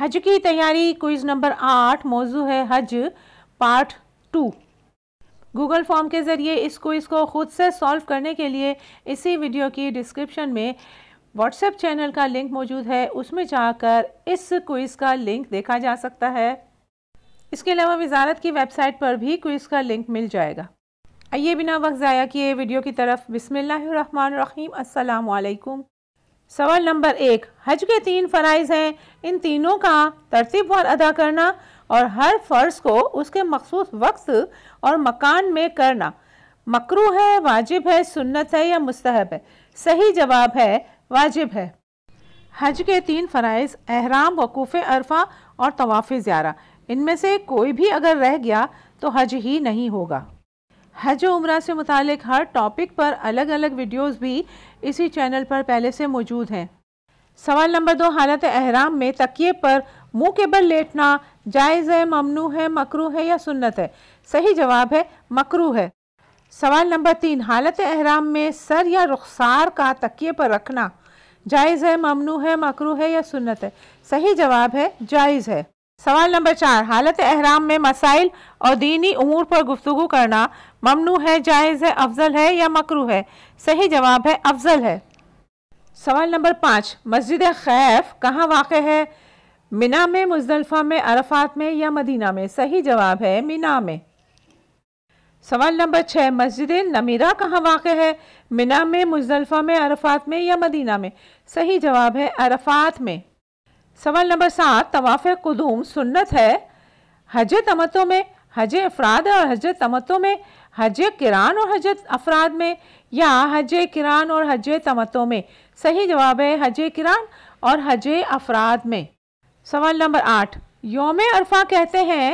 हज की तैयारी क्विज नंबर आठ मौजू है हज पार्ट टू गूगल फॉर्म के ज़रिए इस क्विज़ को खुद से सॉल्व करने के लिए इसी वीडियो की डिस्क्रिप्शन में व्हाट्सएप चैनल का लिंक मौजूद है उसमें जाकर इस क्विज़ का लिंक देखा जा सकता है इसके अलावा वजारत की वेबसाइट पर भी क्विज़ का लिंक मिल जाएगा आइए बिना वक्त ज़ाया किए वीडियो की तरफ बिसमिल्लर रहीम सवाल नंबर एक हज के तीन फ़रज़ हैं इन तीनों का तरतीब और अदा करना और हर फ़र्ज़ को उसके मखसूस वक्त और मकान में करना मकरू है वाजिब है सुन्नत है या मुस्तहब है सही जवाब है वाजिब है हज के तीन फ़रज़ अहराम वकूफ़ अरफा और तवाफ़ ज़्यारा इनमें से कोई भी अगर रह गया तो हज ही नहीं होगा हज उम्र से मुतल हर टॉपिक पर अलग अलग वीडियोस भी इसी चैनल पर पहले से मौजूद हैं सवाल नंबर दो हालत अहराम में तकिए पर मुंह के बल लेटना जायज़ है ममनू है मकरू है या सुन्नत है सही जवाब है मकरू है सवाल नंबर तीन हालत अहराम में सर या रुखसार का तकिए पर रखना जायज़ है ममनू है मकरू है या सुन्नत है सही जवाब है जायज़ है सवाल नंबर चार हालत अहराम में मसाइल और दीनी उमूर पर गुफ्तु करना ममनू है जायज़ है अफजल है या मकरू है सही जवाब है अफजल है सवाल नंबर पाँच मस्जिद खैफ कहाँ वाक़ है मिना में मुजलफ़ा में अरफात में या मदीना में सही जवाब है मिना में सवाल नंबर छः मस्जिद नमीरा कहाँ वाक़ है मिना में मुजलफ़ा में अरफात में या मदीना में सही जवाब है अरफात में सवाल नंबर सात तवाफ़ कदूम सुन्नत है हज तमतों में हज अफराद और हज तमतों में हज किरान और हज अफराद में या हज किरान और हज तमतों में सही जवाब है हज किरान और हज अफराद में सवाल नंबर आठ योम अरफा कहते हैं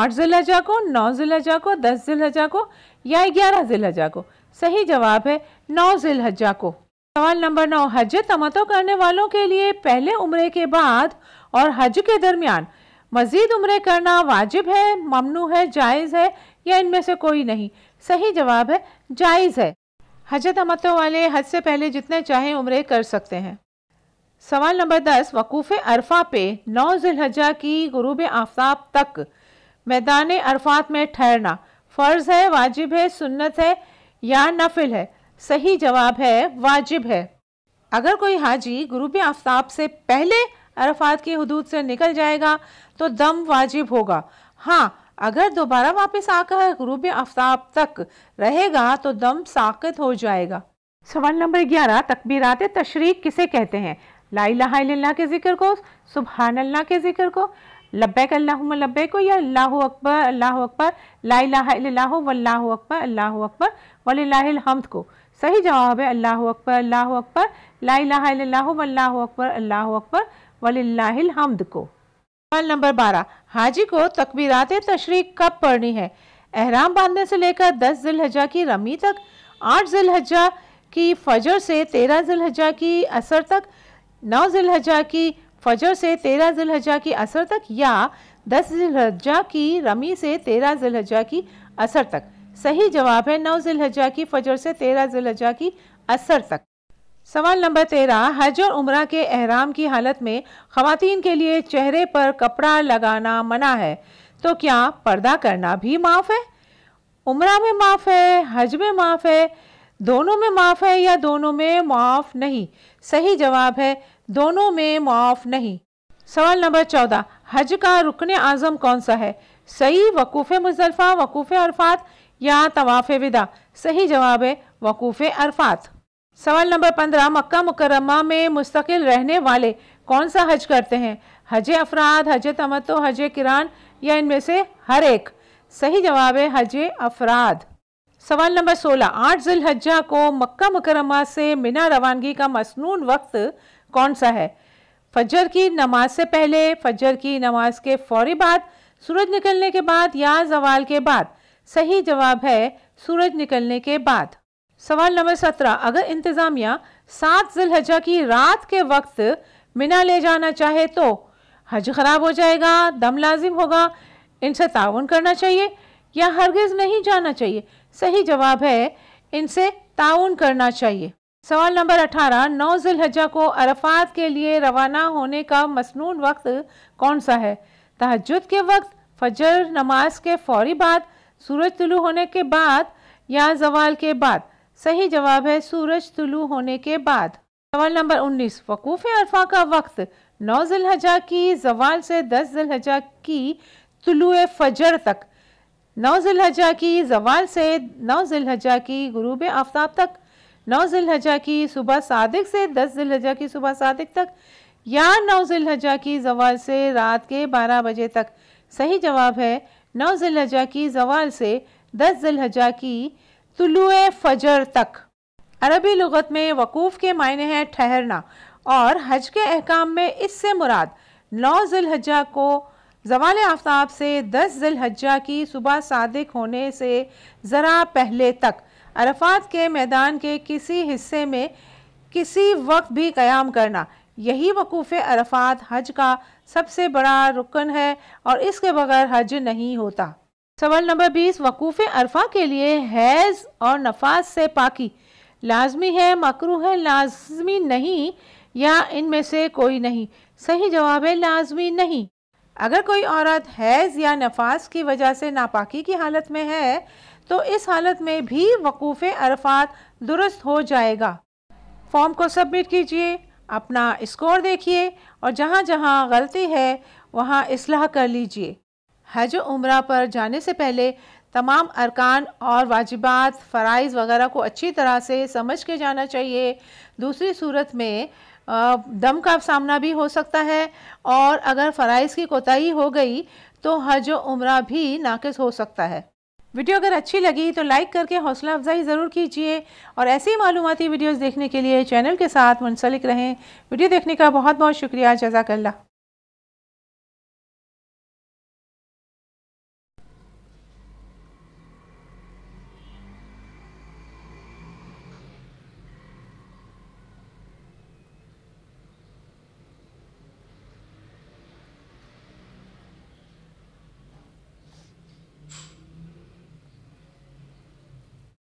आठ जिलजा को नौ जिलजा को दस जिलजा को या ग्यारह जिलजा को सही जवाब है नौ जिलजा को सवाल नंबर नौ हज तमतो करने वालों के लिए पहले उम्र के बाद और हज के दरमियान मज़ीद उम्र करना वाजिब है ममनू है जायज़ है या इनमें से कोई नहीं सही जवाब है जायज़ है हज तमतो वाले हज से पहले जितने चाहें उम्र कर सकते हैं सवाल नंबर दस वकूफ़ अरफा पे नौ जिलहजा की गुरूब आफ्ताब तक मैदान अरफात में ठहरना फ़र्ज़ है वाजिब है सुन्नत है या नफिल है सही जवाब है वाजिब है अगर कोई हाजी ग्रुप आफ्ताब से पहले अरफात की हदूद से निकल जाएगा तो दम वाजिब होगा हाँ अगर दोबारा वापस आकर ग्रुप आफ्ताब तक रहेगा तो दम साकत हो जाएगा सवाल नंबर ग्यारह तकबीरात तशरीक किसे कहते हैं लाला के ज़िक्र को सुबहान अल्लाह के ज़िक्र को लबैक अल्लाहुम लब्बैक को या अल्लाह अकबर अल्लाह अकबर लाला वल्ला अकबर अल्लाह अकबर वलिल्लाहिल को सही जवाब है अल्लाह अकबर अल्लाह अकबर लाइल्लाह अकबर अल्लाह अकबर वलिल्लाहिल को सवाल नंबर बारह हाजी को तकबीरात तशरी कब पढ़नी है अहराम बांधने से लेकर दस जिलहजा की रमी तक आठ जिलहजा की फजर से तेरह जिलहजा की असर तक नौ जिलहजा की फजर से तेरह जिलहजा की असर तक या दस जिलहजा की रमी से तेरह जिलहजा की असर तक सही जवाब है नौ जिलहजा की फजर से तेरह जिलहजा की असर तक सवाल नंबर तेरह हज और उम्र के अहराम की हालत में खातन के लिए चेहरे पर कपड़ा लगाना मना है तो क्या पर्दा करना भी माफ़ है उम्र में माफ़ है हज में माफ़ है दोनों में माफ़ है या दोनों में माफ़ नहीं सही जवाब है दोनों में माफ़ नहीं सवाल नंबर चौदह हज का रुकन आज़म कौन सा है सही वकूफ़ मुजलफ़ा वकूफ़ अरफात या तवाफ़ विदा सही जवाब है वकूफ़ अरफात सवाल नंबर पंद्रह मक्का मुकरमा में मुस्तकिल रहने वाले कौन सा हज करते हैं हज अफराद हज तमतो हज किरान या इनमें से हर एक सही जवाब है हज अफराद सवाल नंबर सोलह आठ जिलहज्जा को मक्का मुकरमा से मिना रवानगी का मसनून वक्त कौन सा है फजर की नमाज से पहले फजर की नमाज के फौरी बाद सूरज निकलने के बाद या जवाल के बाद सही जवाब है सूरज निकलने के बाद सवाल नंबर सत्रह अगर इंतज़ामिया सात जिलहजा की रात के वक्त मिना ले जाना चाहे तो हज ख़राब हो जाएगा दम लाजिम होगा इनसे ताउन करना चाहिए या हरगिज़ नहीं जाना चाहिए सही जवाब है इनसे ताउन करना चाहिए सवाल नंबर अठारह नौ जिलहजा को अरफात के लिए रवाना होने का मसनून वक्त कौन सा है तहजद के वक्त फजर नमाज के फौरी बाद सूरज तुलु होने के बाद या जवाल के बाद सही जवाब है सूरज तुलु होने के बाद सवाल नंबर 19 वकूफ अरफा का वक्त नौ जिलहजा की जवाल से दस जिलहजा की तुलु फजर तक नौ जिलहजा की जवाल से नौ जिलहजा की गुरूब आफ्ताब तक नौ जिलहजा की सुबह सादिक से दस जिलहजा की सुबह सादिक तक या नौ जिलहजा की जवाल से रात के बारह बजे तक सही जवाब है नौ जिलहजा की जवाल से दस जिलहजा की तुलु फजर तक अरबी लगत में वकूफ़ के मायने हैं ठहरना और हज के अहकाम में इससे मुराद नौ जिलहजा को जवाल आफ्ताब से दस जिलहजा की सुबह सादिक होने से ज़रा पहले तक अरफात के मैदान के किसी हिस्से में किसी वक्त भी क़याम करना यही वकूफ़ अरफात हज का सबसे बड़ा रुकन है और इसके बगैर हज नहीं होता सवाल नंबर बीस वकूफ़ अरफा के लिए हैज़ और नफाज से पाकि लाजमी है मकरू है लाजमी नहीं या इनमें से कोई नहीं सही जवाब है लाजमी नहीं अगर कोई औरत हैज़ या नफाज की वजह से नापाकी की हालत में है तो इस हालत में भी वकूफ़ अरफात दुरुस्त हो जाएगा फॉर्म को सबमिट कीजिए अपना स्कोर देखिए और जहाँ जहाँ गलती है वहाँ इसलाह कर लीजिए हज उम्र पर जाने से पहले तमाम अरकान और वाजिबात फ़राइज वगैरह को अच्छी तरह से समझ के जाना चाहिए दूसरी सूरत में दम का सामना भी हो सकता है और अगर फ़राइज़ की कोताही हो गई तो हज उम्र भी नाकस हो सकता है वीडियो अगर अच्छी लगी तो लाइक करके हौसला अफजाई ज़रूर कीजिए और ऐसी मालूमती वीडियोज़ देखने के लिए चैनल के साथ मुंसलिक रहें वीडियो देखने का बहुत बहुत शुक्रिया जजाकल्ला